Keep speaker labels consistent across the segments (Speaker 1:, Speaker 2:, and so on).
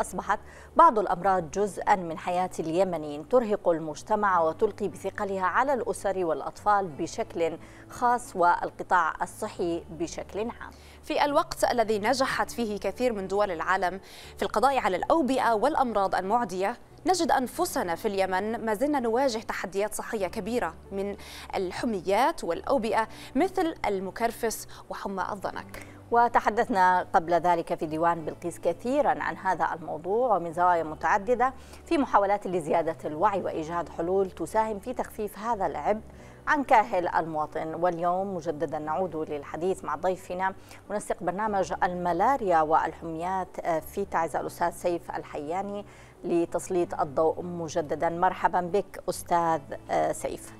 Speaker 1: وأصبحت بعض الأمراض جزءا من حياة اليمنيين ترهق المجتمع وتلقي بثقلها على الأسر والأطفال بشكل خاص والقطاع الصحي
Speaker 2: بشكل عام في الوقت الذي نجحت فيه كثير من دول العالم في القضاء على الأوبئة والأمراض المعدية نجد أنفسنا في اليمن ما زلنا نواجه تحديات صحية كبيرة من الحميات والأوبئة مثل المكرفس وحمى الضنك
Speaker 1: وتحدثنا قبل ذلك في ديوان بلقيس كثيرا عن هذا الموضوع ومن زوايا متعددة في محاولات لزيادة الوعي وإيجاد حلول تساهم في تخفيف هذا العبء عن كاهل المواطن واليوم مجددا نعود للحديث مع ضيفنا منسق برنامج الملاريا والحميات آه، في تعزة الأستاذ سيف الحياني لتسليط الضوء مجددا مرحبا بك أستاذ
Speaker 2: آه، سيف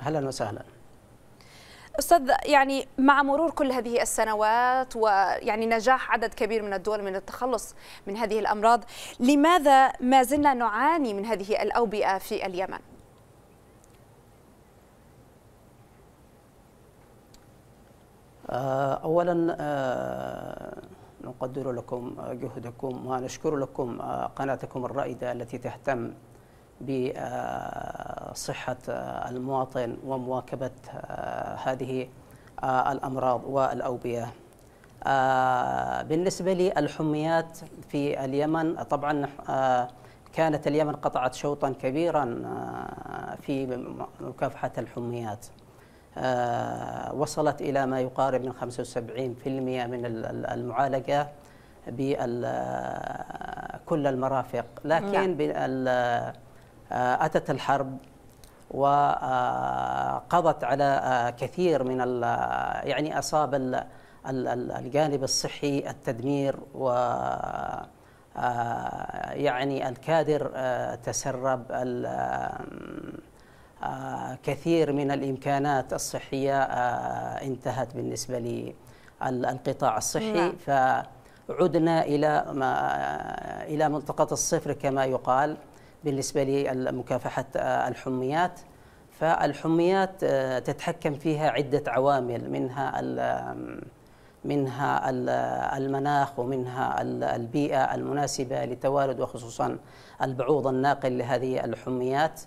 Speaker 3: أهلا وسهلا
Speaker 2: استاذ يعني مع مرور كل هذه السنوات ويعني نجاح عدد كبير من الدول من التخلص من هذه الامراض لماذا ما زلنا نعاني من هذه الاوبئه في اليمن
Speaker 3: آه، اولا آه، نقدر لكم جهدكم ونشكر لكم آه، قناتكم الرائده التي تهتم بصحة المواطن ومواكبة هذه الأمراض والأوبئة بالنسبة للحميات في اليمن طبعا كانت اليمن قطعت شوطا كبيرا في مكافحة الحميات وصلت إلى ما يقارب من 75% من المعالجة بكل المرافق نعم. لكن نعم. آه، أتت الحرب وقضت على آه، كثير من آه، يعني أصاب الجانب الصحي التدمير و يعني الكادر تسرب كثير من الإمكانات الصحية انتهت بالنسبة للقطاع الصحي نعم. فعدنا إلى إلى منطقة الصفر كما يقال بالنسبة لمكافحة آه، الحميات فالحميات آه، تتحكم فيها عدة عوامل منها منها آه، المناخ ومنها البيئة المناسبة لتوارد وخصوصا البعوض الناقل لهذه الحميات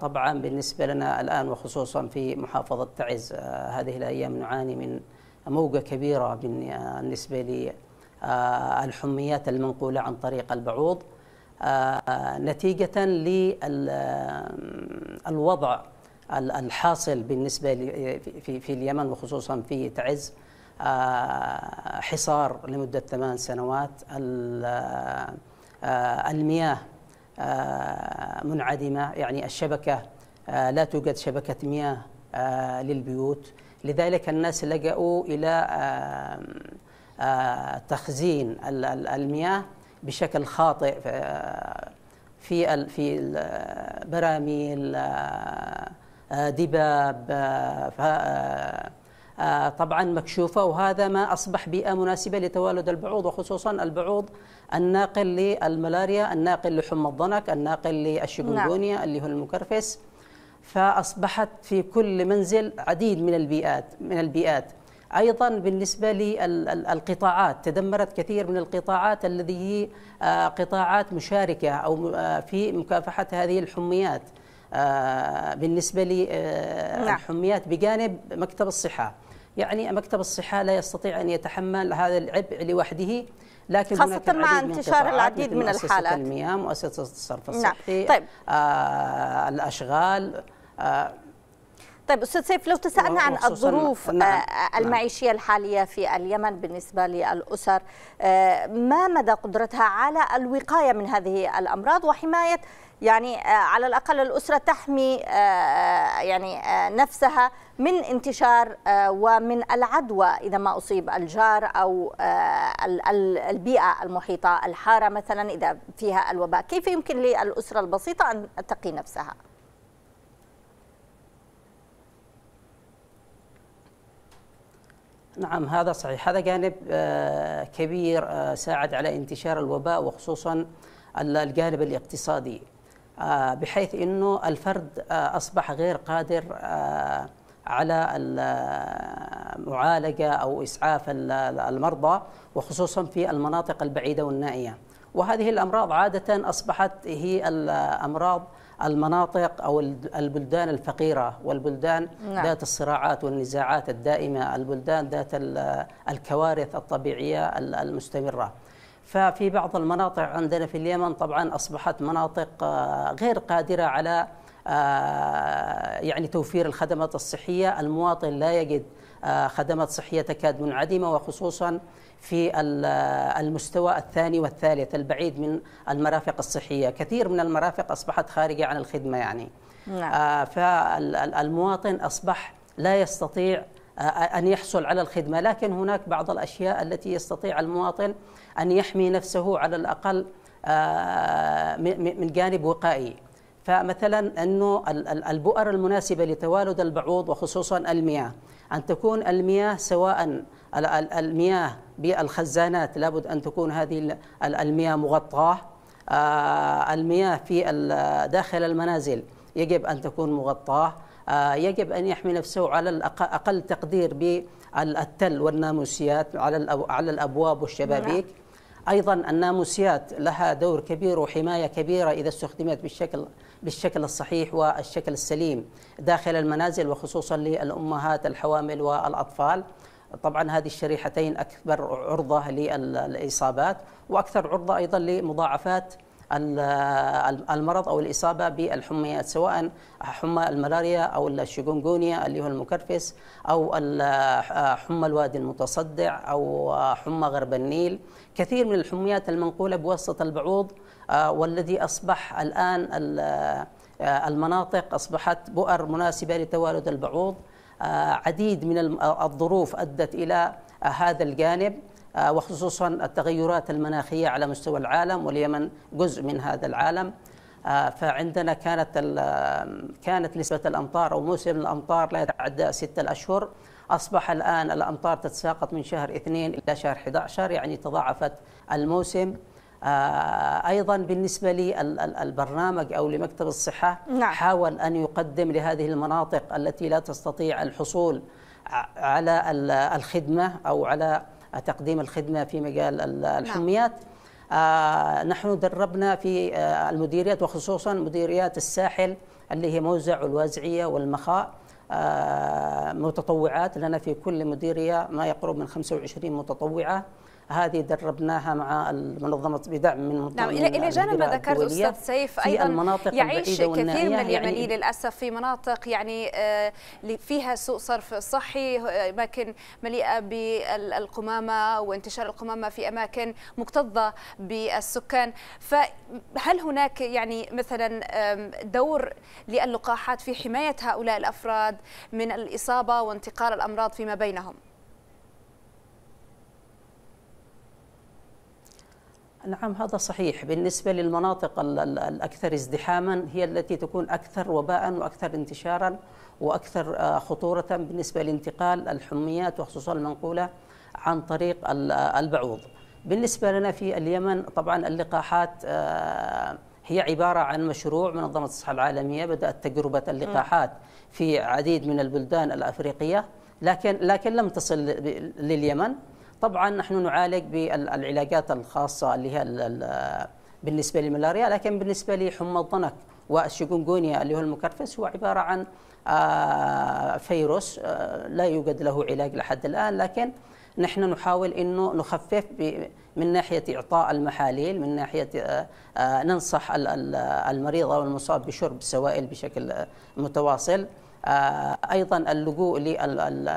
Speaker 3: طبعا بالنسبة لنا الآن وخصوصا في محافظة تعز هذه الأيام نعاني من موجة كبيرة بالنسبة للحميات المنقولة عن طريق البعوض نتيجة للوضع الحاصل بالنسبة في, اليمن وخصوصا في تعز آه، حصار لمدة ثمان سنوات آه، المياه آه، منعدمة يعني الشبكة لا توجد شبكة مياه للبيوت لذلك الناس لجأوا إلى تخزين المياه بشكل خاطئ آه، في في البراميل آه، آه، دباب طبعا مكشوفة وهذا ما أصبح بيئة مناسبة لتوالد البعوض وخصوصا البعوض الناقل للملاريا الناقل لحمى الضنك الناقل للشيكونغونيا نعم. اللي هو المكرفس فأصبحت في كل منزل عديد من البيئات من البيئات ايضا بالنسبه للقطاعات تدمرت كثير من القطاعات الذي هي آه، قطاعات مشاركه او آه، في مكافحه هذه الحميات آه، بالنسبه للحميات نعم. بجانب مكتب الصحه يعني مكتب الصحه لا يستطيع ان يتحمل هذا العبء لوحده لكن خاصة مع انتشار العديد من الحالات مؤسسة المياه مؤسسة الصرف نعم. الصحي نعم. طيب. آه الأشغال آه طيب استاذ سيف لو تسالنا عن الظروف نعم،, آه، نعم.
Speaker 1: المعيشيه الحاليه في اليمن بالنسبه للاسر آه، ما مدى قدرتها على الوقايه من هذه الامراض وحمايه يعني آه، على الاقل الاسره تحمي يعني نفسها من انتشار ومن العدوى اذا ما اصيب الجار او البيئه المحيطه الحاره مثلا اذا فيها الوباء كيف يمكن للاسره البسيطه ان تقي نفسها
Speaker 3: نعم هذا صحيح هذا جانب آه، كبير آه، ساعد على انتشار الوباء وخصوصا الجانب الاقتصادي آه، بحيث انه الفرد اصبح غير قادر على المعالجه او اسعاف المرضى وخصوصا في المناطق البعيده والنائيه وهذه الامراض عاده اصبحت هي الامراض المناطق أو البلدان الفقيرة والبلدان نعم. ذات الصراعات والنزاعات الدائمة البلدان ذات الكوارث الطبيعية المستمرة ففي بعض المناطق عندنا في اليمن طبعا أصبحت مناطق آه، غير قادرة على آه، يعني توفير الخدمات الصحية المواطن لا يجد آه، خدمات صحية تكاد منعدمة وخصوصا في آه، المستوى الثاني والثالث البعيد من المرافق الصحية كثير من المرافق أصبحت خارجة عن الخدمة يعني نعم. فالمواطن أصبح لا يستطيع أن يحصل على الخدمة لكن هناك بعض الأشياء التي يستطيع المواطن أن يحمي نفسه على الأقل من جانب وقائي فمثلا أنه البؤر المناسبة لتوالد البعوض وخصوصا المياه أن تكون المياه سواء المياه بالخزانات لابد أن تكون هذه المياه مغطاة آه، المياه في داخل المنازل يجب أن تكون مغطاة آه، يجب أن يحمي نفسه على أقل تقدير بالتل والناموسيات على الأبواب والشبابيك نعم. ايضا الناموسيات لها دور كبير وحمايه كبيره اذا استخدمت بالشكل بالشكل الصحيح والشكل السليم داخل المنازل وخصوصا للامهات الحوامل والاطفال طبعا هذه الشريحتين اكبر عرضه للاصابات واكثر عرضه ايضا لمضاعفات المرض او الاصابه بالحميات سواء حمى الملاريا او الشيكونغونيا اللي هو المكرفس او حمى الوادي المتصدع او حمى غرب النيل كثير من الحميات المنقوله بواسطه البعوض آه، والذي اصبح الان آه، المناطق اصبحت بؤر مناسبه لتوالد البعوض آه، عديد من الظروف ادت الى هذا الجانب آه، وخصوصا التغيرات المناخية على مستوى العالم واليمن جزء من هذا العالم آه، فعندنا كانت كانت نسبة الأمطار أو موسم الأمطار لا يتعدى ستة أشهر أصبح الآن الأمطار تتساقط من شهر اثنين إلى شهر 11 يعني تضاعفت الموسم آه، ايضا بالنسبه للبرنامج او لمكتب الصحه نعم. حاول ان يقدم لهذه المناطق التي لا تستطيع الحصول على الخدمه او على تقديم الخدمه في مجال نعم. الحميات نعم. نحن دربنا في آه، المديريات وخصوصا مديريات الساحل اللي هي موزع والوازعيه والمخاء آه، متطوعات لنا في كل مديريه ما يقرب من 25 متطوعه هذه دربناها مع المنظمه بدعم من منظمه نعم الى جانب ما ذكرت استاذ سيف ايضا المناطق يعيش كثير من اليمني يعني
Speaker 2: للاسف في مناطق يعني آه، فيها سوء صرف صحي آه، اماكن مليئه بالقمامه وانتشار القمامه في اماكن مكتظه بالسكان فهل هناك يعني مثلا دور للقاحات في حمايه هؤلاء الافراد من الاصابه وانتقال الامراض فيما بينهم
Speaker 3: نعم هذا صحيح بالنسبة للمناطق الأكثر ازدحاما هي التي تكون أكثر وباء وأكثر انتشارا وأكثر آه، خطورة بالنسبة لانتقال الحميات وخصوصا المنقولة عن طريق البعوض بالنسبة لنا في اليمن طبعا اللقاحات آه، هي عبارة عن مشروع منظمة الصحة العالمية بدأت تجربة اللقاحات في عديد من البلدان الأفريقية لكن لكن لم تصل لليمن طبعا نحن نعالج بالعلاجات الخاصه اللي هي بالنسبه للملاريا لكن بالنسبه لحمى الضنك والشيكونجونيا اللي هو المكرفس هو عباره عن آه، فيروس آه، لا يوجد له علاج لحد الان لكن نحن نحاول انه نخفف من ناحيه اعطاء المحاليل من ناحيه آه، ننصح المريض او المصاب بشرب السوائل بشكل متواصل ايضا اللجوء لل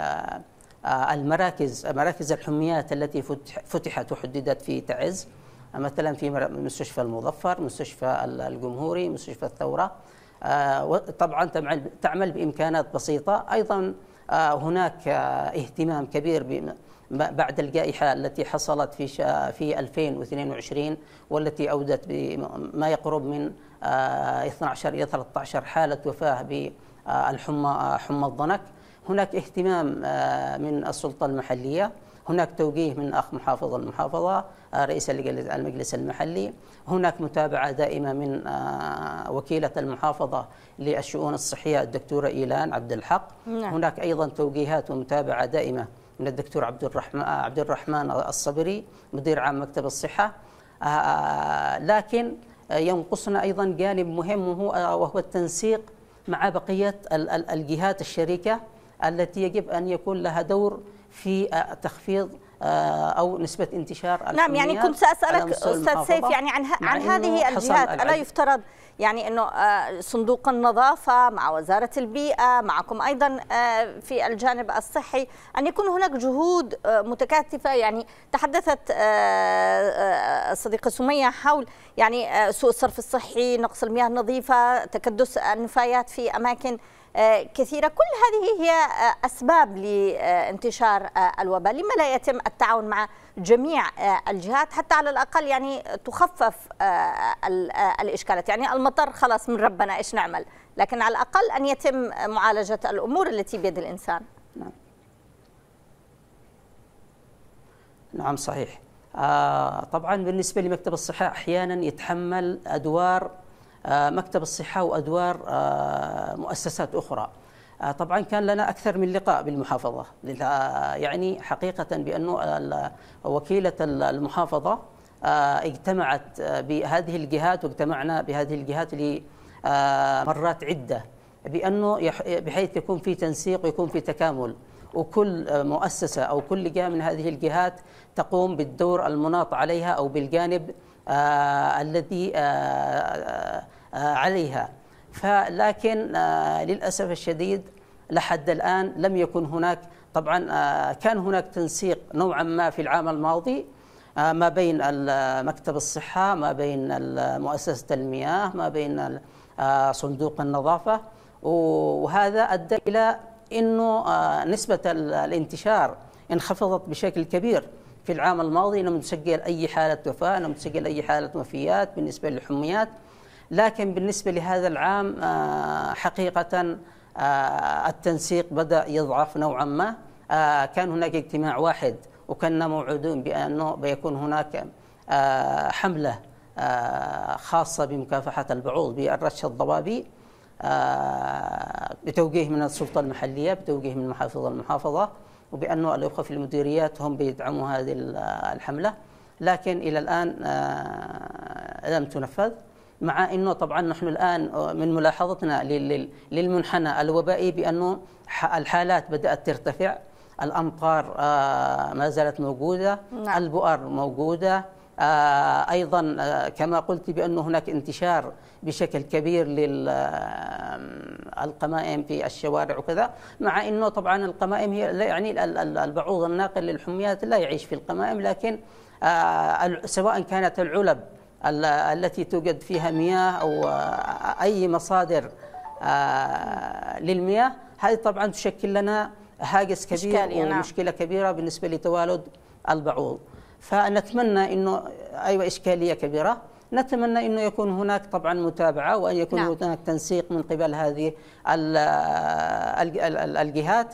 Speaker 3: آه، المراكز مراكز الحميات التي فتحت وحددت في تعز مثلا في مستشفى المظفر مستشفى الجمهوري مستشفى الثورة آه، طبعا تعمل بإمكانات بسيطة أيضا آه، هناك اهتمام كبير بعد الجائحة التي حصلت في في 2022 والتي أودت بما يقرب من 12 إلى 13 حالة وفاة بالحمى حمى الضنك هناك اهتمام آه، من السلطة المحلية هناك توجيه من أخ محافظ المحافظة آه، رئيس المجلس المحلي هناك متابعة دائمة من آه، وكيلة المحافظة للشؤون الصحية الدكتورة إيلان عبد الحق نعم. هناك أيضا توجيهات ومتابعة دائمة من الدكتور عبد الرحمن عبد الرحمن الصبري مدير عام مكتب الصحة لكن ينقصنا أيضا جانب مهم وهو التنسيق مع بقية الجهات الشريكة التي يجب أن يكون لها دور في آه، تخفيض آه، او نسبه انتشار نعم يعني كنت ساسالك استاذ سيف يعني عن عن هذه الجهات الا
Speaker 1: يفترض يعني انه آه، صندوق النظافه مع وزاره البيئه معكم ايضا في الجانب الصحي ان يكون هناك جهود متكاتفه يعني تحدثت الصديقه سميه حول يعني سوء الصرف الصحي نقص المياه النظيفه تكدس النفايات في اماكن آه، كثيرة كل هذه هي آه، أسباب لانتشار آه، الوباء لما لا يتم التعاون مع جميع الجهات حتى على الأقل يعني تخفف الإشكالات يعني المطر خلاص من ربنا إيش نعمل لكن على الأقل أن يتم معالجة الأمور التي بيد الإنسان
Speaker 3: نعم, نعم صحيح طبعا بالنسبة لمكتب الصحة أحيانا يتحمل أدوار آه، مكتب الصحة وأدوار آه، مؤسسات أخرى آه، طبعا كان لنا أكثر من لقاء بالمحافظة يعني حقيقة بأنه وكيلة المحافظة اجتمعت بهذه الجهات واجتمعنا بهذه الجهات مرات عدة بأنه بحيث يكون في تنسيق ويكون في تكامل وكل مؤسسة أو كل جهة من هذه الجهات تقوم بالدور المناط عليها أو بالجانب آه، التي آه، آه، عليها فلكن للأسف الشديد لحد الآن لم يكن هناك طبعا كان هناك تنسيق نوعا ما في العام الماضي ما بين مكتب الصحة ما بين مؤسسة المياه ما بين صندوق النظافة وهذا أدى إلى أنه نسبة الانتشار انخفضت بشكل كبير في العام الماضي لم تسجل أي حالة وفاة لم تسجل أي حالة وفيات بالنسبة للحميات لكن بالنسبة لهذا العام آه، حقيقة آه، التنسيق بدأ يضعف نوعا ما آه، كان هناك اجتماع واحد وكنا موعدون بأنه بيكون هناك حملة خاصة بمكافحة البعوض بالرش الضبابي بتوجيه من السلطة المحلية بتوجيه من محافظ المحافظة وبأنه الأخوة في المديريات هم بيدعموا هذه الحملة لكن إلى الآن آه، لم تنفذ مع أنه طبعا نحن الآن آه، من ملاحظتنا للمنحنى الوبائي بأنه الحالات بدأت ترتفع الأمطار آه، ما زالت موجودة نعم. البؤر موجودة آه، ايضا آه، كما قلت بان هناك انتشار بشكل كبير للقمائم في الشوارع وكذا مع انه طبعا القمائم هي يعني البعوض الناقل للحميات لا يعيش في القمائم لكن آه، سواء كانت العلب التي توجد فيها مياه او اي مصادر للمياه هذه طبعا تشكل لنا هاجس كبير ومشكله نعم. كبيره بالنسبه لتوالد البعوض فنتمنى أنه أيوة إشكالية كبيرة نتمنى انه يكون هناك طبعا متابعه وان يكون نعم. هناك تنسيق من قبل هذه الجهات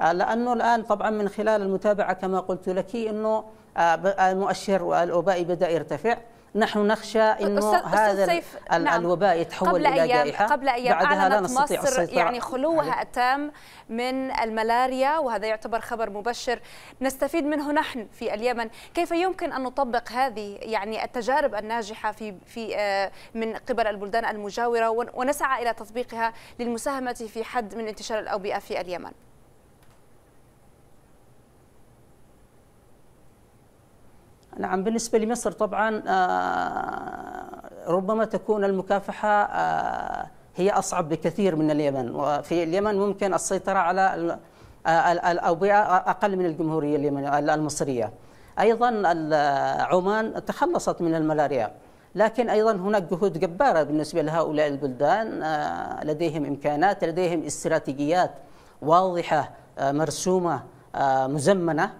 Speaker 3: لانه الان طبعا من خلال المتابعه كما قلت لك انه آه، المؤشر الاوبائي بدا يرتفع نحن نخشى انه هذا سيف نعم الوباء يتحول الى أيام جائحه قبل ايام بعدها لا نستطيع مصر السيطره يعني خلوها عليه.
Speaker 2: التام من الملاريا وهذا يعتبر خبر مبشر نستفيد منه نحن في اليمن كيف يمكن ان نطبق هذه يعني التجارب الناجحه في في آه، من قبل البلدان المجاوره ونسعى الى تطبيقها للمساهمه في حد من انتشار الاوبئه في اليمن
Speaker 3: نعم بالنسبة لمصر طبعا آه، ربما تكون المكافحة آه، هي أصعب بكثير من اليمن وفي اليمن ممكن السيطرة على الأوبئة آه، أقل من الجمهورية المصرية أيضا عمان تخلصت من الملاريا لكن أيضا هناك جهود جبارة بالنسبة لهؤلاء البلدان لديهم إمكانات لديهم استراتيجيات واضحة مرسومة مزمنة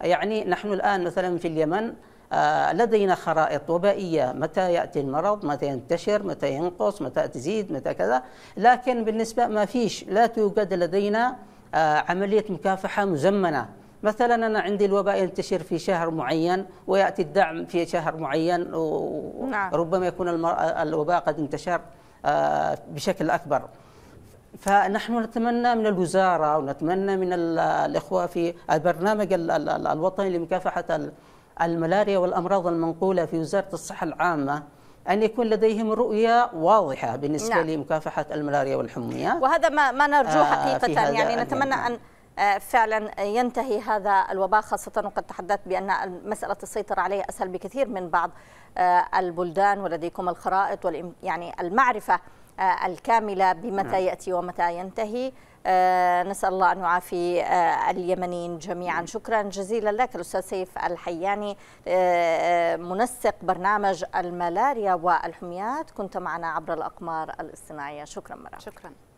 Speaker 3: يعني نحن الآن مثلا في اليمن آه، لدينا خرائط وبائية متى يأتي المرض متى ينتشر متى ينقص متى تزيد متى كذا لكن بالنسبة ما فيش لا توجد لدينا آه، عملية مكافحة مزمنة مثلا انا عندي الوباء ينتشر في شهر معين وياتي الدعم في شهر معين وربما نعم. يكون الوباء قد انتشر آه، بشكل اكبر فنحن نتمنى من الوزارة ونتمنى من الإخوة في البرنامج الوطني لمكافحة الملاريا والأمراض المنقولة في وزارة الصحة العامة أن يكون لديهم رؤية واضحة بالنسبة نعم. لمكافحة الملاريا والحمية وهذا ما, ما نرجوه آه، حقيقة يعني نتمنى أن
Speaker 1: آه، فعلا ينتهي هذا الوباء خاصة وقد تحدثت بأن مسألة السيطرة عليه أسهل بكثير من بعض آه، البلدان ولديكم الخرائط يعني المعرفة آه، الكاملة بمتى نعم. يأتي ومتى ينتهي آه، نسأل الله أن يعافي آه، اليمنيين جميعا نعم. شكرا جزيلا لك الأستاذ سيف الحياني منسق برنامج الملاريا والحميات كنت معنا عبر الأقمار الاصطناعية شكرا مرة شكرا